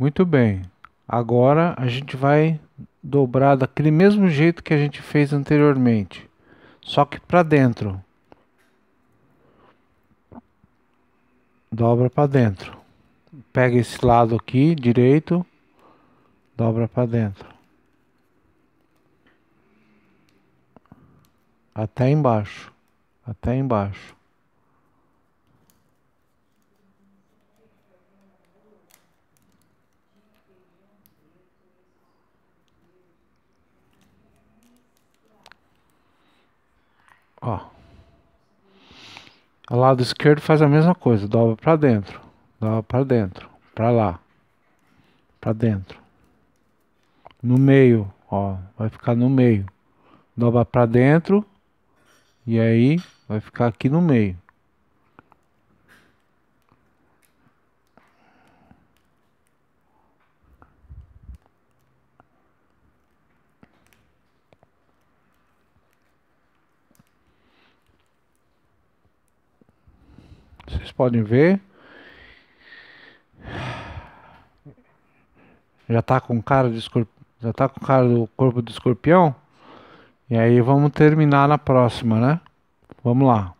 Muito bem. Agora a gente vai dobrar daquele mesmo jeito que a gente fez anteriormente, só que para dentro. Dobra para dentro. Pega esse lado aqui direito, dobra para dentro. Até embaixo, até embaixo. Ó. O lado esquerdo faz a mesma coisa, dobra para dentro, dobra para dentro, para lá, para dentro. No meio, ó, vai ficar no meio. Dobra para dentro e aí vai ficar aqui no meio. podem ver. Já tá com cara de escorpião. Já tá com cara do corpo do escorpião? E aí vamos terminar na próxima, né? Vamos lá.